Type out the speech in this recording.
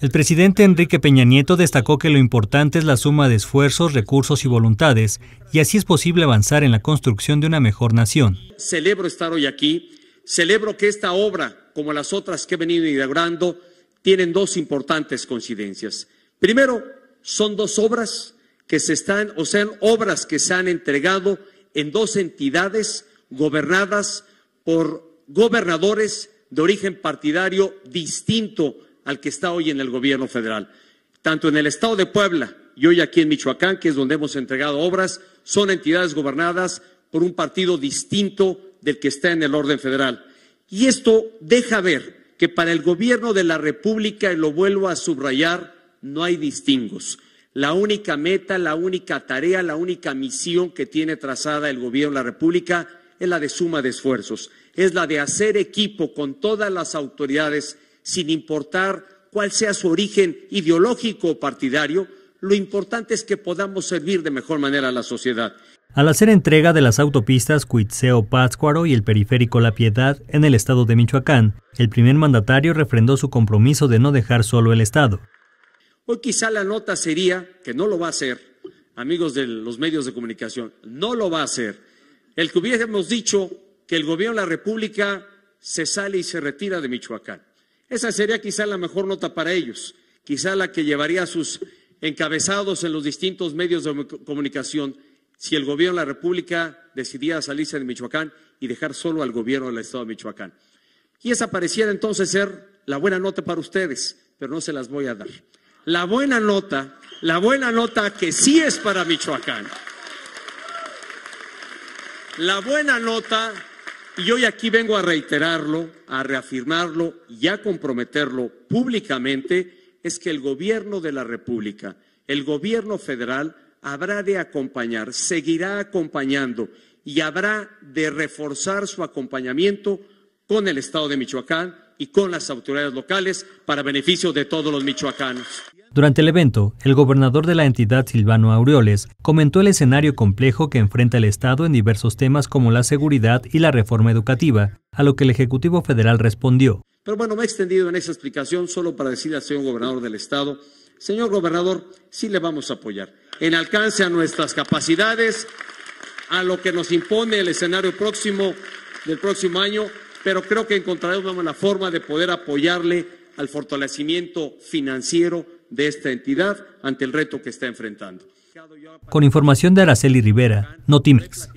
El presidente Enrique Peña Nieto destacó que lo importante es la suma de esfuerzos, recursos y voluntades, y así es posible avanzar en la construcción de una mejor nación. Celebro estar hoy aquí, celebro que esta obra, como las otras que he venido inaugurando, tienen dos importantes coincidencias. Primero, son dos obras que se están, o sean obras que se han entregado en dos entidades gobernadas por gobernadores de origen partidario distinto al que está hoy en el gobierno federal. Tanto en el estado de Puebla y hoy aquí en Michoacán, que es donde hemos entregado obras, son entidades gobernadas por un partido distinto del que está en el orden federal. Y esto deja ver que para el gobierno de la República, y lo vuelvo a subrayar, no hay distingos. La única meta, la única tarea, la única misión que tiene trazada el gobierno de la República es la de suma de esfuerzos, es la de hacer equipo con todas las autoridades sin importar cuál sea su origen ideológico o partidario, lo importante es que podamos servir de mejor manera a la sociedad. Al hacer entrega de las autopistas Cuitzeo Pátzcuaro y el periférico La Piedad en el estado de Michoacán, el primer mandatario refrendó su compromiso de no dejar solo el estado. Hoy quizá la nota sería que no lo va a hacer, amigos de los medios de comunicación, no lo va a hacer. El que hubiésemos dicho que el gobierno de la República se sale y se retira de Michoacán. Esa sería quizá la mejor nota para ellos, quizá la que llevaría a sus encabezados en los distintos medios de comunicación si el gobierno de la República decidía salirse de Michoacán y dejar solo al gobierno del Estado de Michoacán. Y esa pareciera entonces ser la buena nota para ustedes, pero no se las voy a dar. La buena nota, la buena nota que sí es para Michoacán. La buena nota y hoy aquí vengo a reiterarlo, a reafirmarlo y a comprometerlo públicamente, es que el gobierno de la República, el gobierno federal, habrá de acompañar, seguirá acompañando y habrá de reforzar su acompañamiento con el Estado de Michoacán y con las autoridades locales para beneficio de todos los michoacanos. Durante el evento, el gobernador de la entidad, Silvano Aureoles, comentó el escenario complejo que enfrenta el Estado en diversos temas como la seguridad y la reforma educativa, a lo que el Ejecutivo Federal respondió. Pero bueno, me he extendido en esa explicación solo para decirle al señor gobernador del Estado, señor gobernador, sí le vamos a apoyar en alcance a nuestras capacidades, a lo que nos impone el escenario próximo del próximo año, pero creo que encontraremos una forma de poder apoyarle al fortalecimiento financiero de esta entidad ante el reto que está enfrentando. Con información de Araceli Rivera, Notimex.